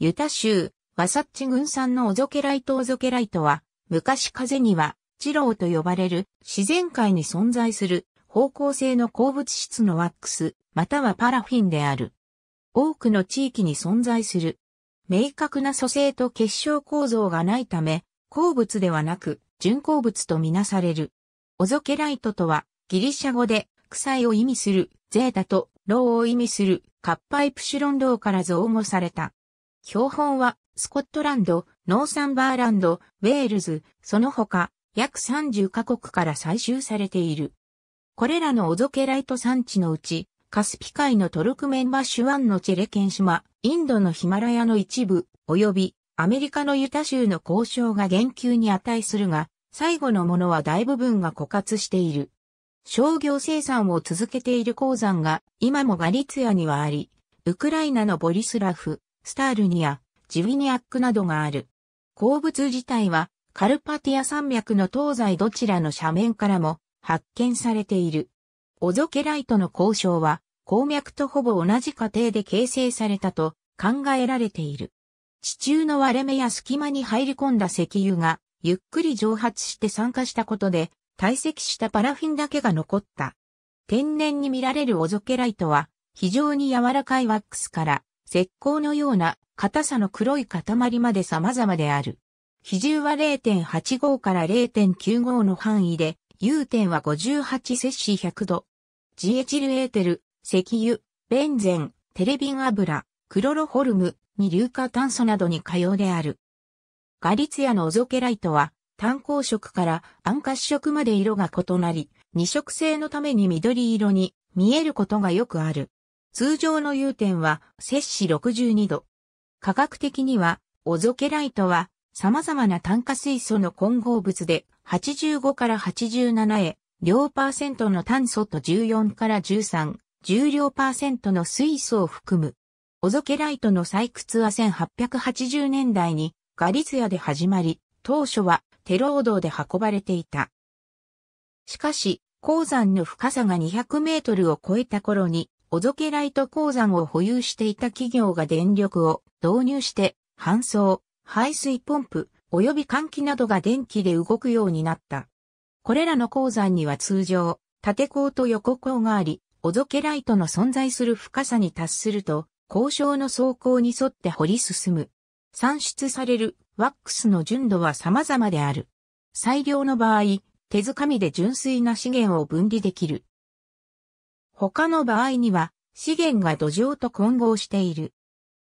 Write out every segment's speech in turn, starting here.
ユタ州、ワサッチ軍産のオゾケライトオゾケライトは、昔風には、チローと呼ばれる自然界に存在する方向性の鉱物質のワックス、またはパラフィンである。多くの地域に存在する。明確な組成と結晶構造がないため、鉱物ではなく、純鉱物とみなされる。オゾケライトとは、ギリシャ語で、臭いを意味する、ゼータと、ローを意味する、カッパイプシロンローから造語された。標本は、スコットランド、ノーサンバーランド、ウェールズ、その他、約30カ国から採集されている。これらのオゾケライト産地のうち、カスピ海のトルクメンバシュワンのチェレケン島、インドのヒマラヤの一部、及びアメリカのユタ州の交渉が言及に値するが、最後のものは大部分が枯渇している。商業生産を続けている鉱山が今もガリツヤにはあり、ウクライナのボリスラフ、スタールニア、ジビィニアックなどがある。鉱物自体はカルパティア山脈の東西どちらの斜面からも発見されている。オゾケライトの交渉は鉱脈とほぼ同じ過程で形成されたと考えられている。地中の割れ目や隙間に入り込んだ石油がゆっくり蒸発して酸化したことで堆積したパラフィンだけが残った。天然に見られるオゾケライトは非常に柔らかいワックスから石膏のような硬さの黒い塊まで様々である。比重は0.85から0.95の範囲で、融点は58摂氏100度。ジエチルエーテル、石油、ベンゼン、テレビン油、クロロホルム、に硫化炭素などに可用である。ガリツヤのオゾケライトは、炭鉱色から暗褐色まで色が異なり、二色性のために緑色に見えることがよくある。通常の融点は摂氏62度。科学的には、オゾケライトは様々な炭化水素の混合物で85から87へ、両パーセントの炭素と14から13、重量パーセントの水素を含む。オゾケライトの採掘は1880年代にガリツヤで始まり、当初はテロードで運ばれていた。しかし、鉱山の深さが200メートルを超えた頃におぞけライト鉱山を保有していた企業が電力を導入して、搬送、排水ポンプ、及び換気などが電気で動くようになった。これらの鉱山には通常、縦鉱と横鉱があり、おぞけライトの存在する深さに達すると、交渉の走行に沿って掘り進む。産出されるワックスの純度は様々である。最良の場合、手づかみで純粋な資源を分離できる。他の場合には、資源が土壌と混合している。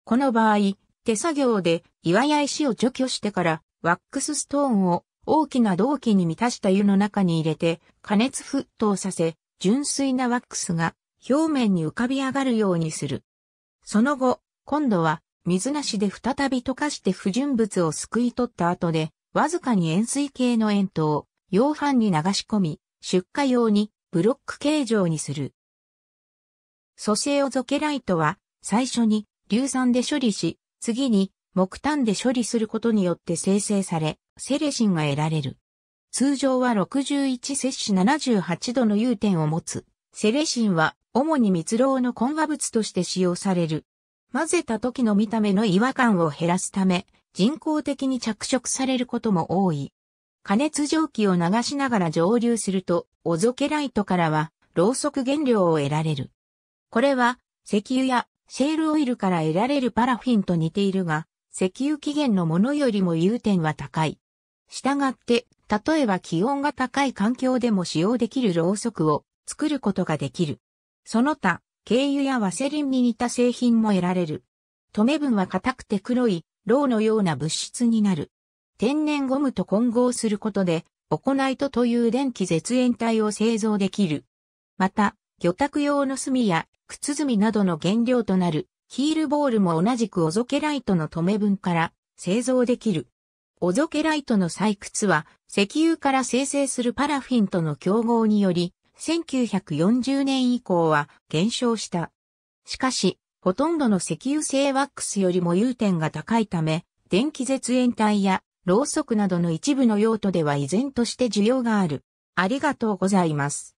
この場合、手作業で岩や石を除去してからワックスストーンを大きな銅器に満たした湯の中に入れて加熱沸騰させ純粋なワックスが表面に浮かび上がるようにする。その後、今度は水なしで再び溶かして不純物をすくい取った後でわずかに塩水系の塩糖、溶飯に流し込み出荷用にブロック形状にする。ソ生。オゾケライトは、最初に硫酸で処理し、次に木炭で処理することによって生成され、セレシンが得られる。通常は61摂氏78度の融点を持つ。セレシンは主に蜜蝋の混合物として使用される。混ぜた時の見た目の違和感を減らすため、人工的に着色されることも多い。加熱蒸気を流しながら蒸留すると、オゾケライトからは、ろうそく原料を得られる。これは石油やシェールオイルから得られるパラフィンと似ているが、石油起源のものよりも融点は高い。したがって、例えば気温が高い環境でも使用できるろうそくを作ることができる。その他、軽油やワセリンに似た製品も得られる。留分は硬くて黒い、ろうのような物質になる。天然ゴムと混合することで、オコナイトという電気絶縁体を製造できる。また、魚卓用の炭や靴積みなどの原料となるヒールボールも同じくオゾケライトの留め分から製造できる。オゾケライトの採掘は石油から生成するパラフィンとの競合により1940年以降は減少した。しかし、ほとんどの石油製ワックスよりも融点が高いため、電気絶縁体やろうそくなどの一部の用途では依然として需要がある。ありがとうございます。